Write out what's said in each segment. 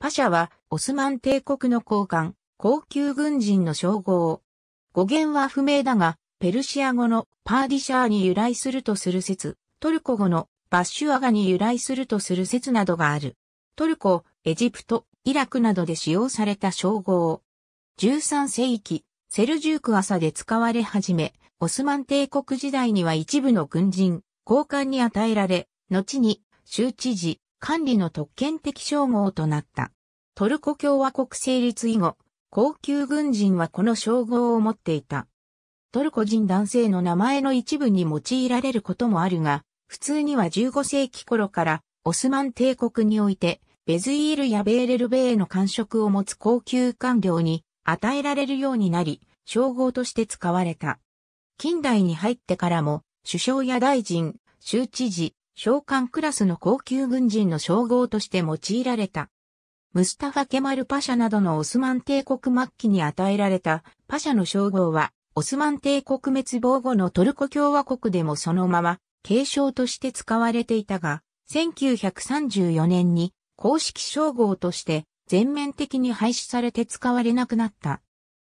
パシャは、オスマン帝国の高官、高級軍人の称号。語源は不明だが、ペルシア語のパーディシャーに由来するとする説、トルコ語のバッシュアガに由来するとする説などがある。トルコ、エジプト、イラクなどで使用された称号。13世紀、セルジューク朝で使われ始め、オスマン帝国時代には一部の軍人、高官に与えられ、後に州知事、管理の特権的称号となった。トルコ共和国成立以後、高級軍人はこの称号を持っていた。トルコ人男性の名前の一部に用いられることもあるが、普通には15世紀頃からオスマン帝国において、ベズイールやベーレルベーの官職を持つ高級官僚に与えられるようになり、称号として使われた。近代に入ってからも、首相や大臣、州知事、召喚クラスの高級軍人の称号として用いられた。ムスタファ・ケマル・パシャなどのオスマン帝国末期に与えられたパシャの称号は、オスマン帝国滅亡後のトルコ共和国でもそのまま継承として使われていたが、1934年に公式称号として全面的に廃止されて使われなくなった。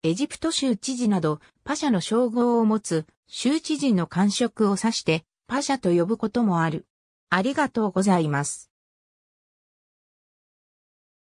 エジプト州知事などパシャの称号を持つ州知事の官職を指してパシャと呼ぶこともある。ありがとうございます。